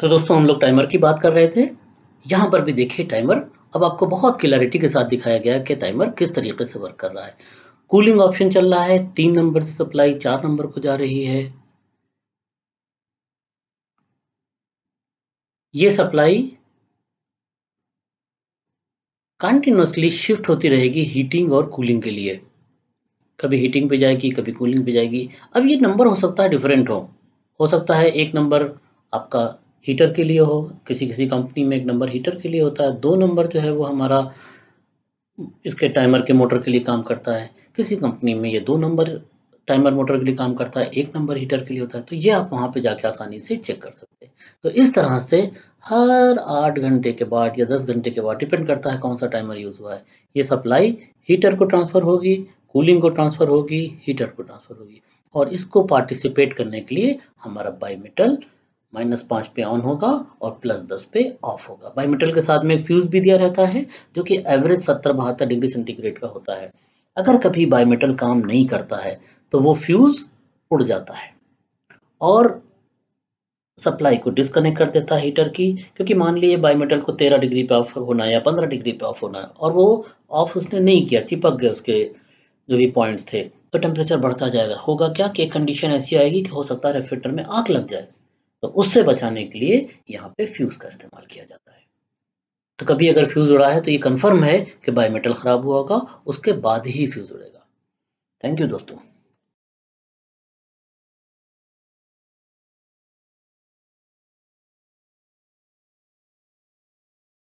तो दोस्तों हम लोग टाइमर की बात कर रहे थे यहाँ पर भी देखिए टाइमर अब आपको बहुत क्लैरिटी के साथ दिखाया गया कि टाइमर किस तरीके से वर्क कर रहा है कूलिंग ऑप्शन चल रहा है तीन नंबर से सप्लाई चार नंबर को जा रही है ये सप्लाई कंटिन्यूसली शिफ्ट होती रहेगी हीटिंग और कूलिंग के लिए कभी हीटिंग पे जाएगी कभी कूलिंग पे जाएगी अब ये नंबर हो सकता है डिफरेंट हो हो सकता है एक नंबर आपका हीटर के लिए हो किसी किसी कंपनी में एक नंबर हीटर के लिए होता है दो नंबर जो है वो हमारा इसके टाइमर के मोटर के लिए काम करता है किसी कंपनी में ये दो नंबर टाइमर मोटर के लिए काम करता है एक नंबर हीटर के लिए होता है तो ये आप वहाँ पे जाके आसानी से चेक कर सकते हैं तो इस तरह से हर आठ घंटे के बाद या दस घंटे के बाद डिपेंड करता है कौन सा टाइमर यूज़ हुआ है ये सप्लाई हीटर को ट्रांसफ़र होगी कूलिंग को ट्रांसफ़र होगी हीटर को ट्रांसफ़र होगी और इसको पार्टिसिपेट करने के लिए हमारा बायोमेटल माइनस पाँच पे ऑन होगा और प्लस दस पे ऑफ होगा बाई मेटल के साथ में एक फ्यूज़ भी दिया रहता है जो कि एवरेज सत्तर बहत्तर डिग्री सेंटीग्रेड का होता है अगर कभी बाई मेटल काम नहीं करता है तो वो फ्यूज़ उड़ जाता है और सप्लाई को डिस्कनेक्ट कर देता है हीटर की क्योंकि मान लीजिए बाई मेटल को तेरह डिग्री पे ऑफ होना या पंद्रह डिग्री पे ऑफ होना और वो ऑफ उसने नहीं किया चिपक गए उसके जो भी पॉइंट्स थे तो टेम्परेचर बढ़ता जाएगा होगा क्या कि कंडीशन ऐसी आएगी कि हो सकता है रेफ्रिजरेटर में आग लग जाए तो उससे बचाने के लिए यहाँ पे फ्यूज़ का इस्तेमाल किया जाता है तो कभी अगर फ्यूज़ उड़ा है तो ये कंफर्म है कि बायोमेटल ख़राब हुआ होगा उसके बाद ही फ्यूज़ उड़ेगा थैंक यू दोस्तों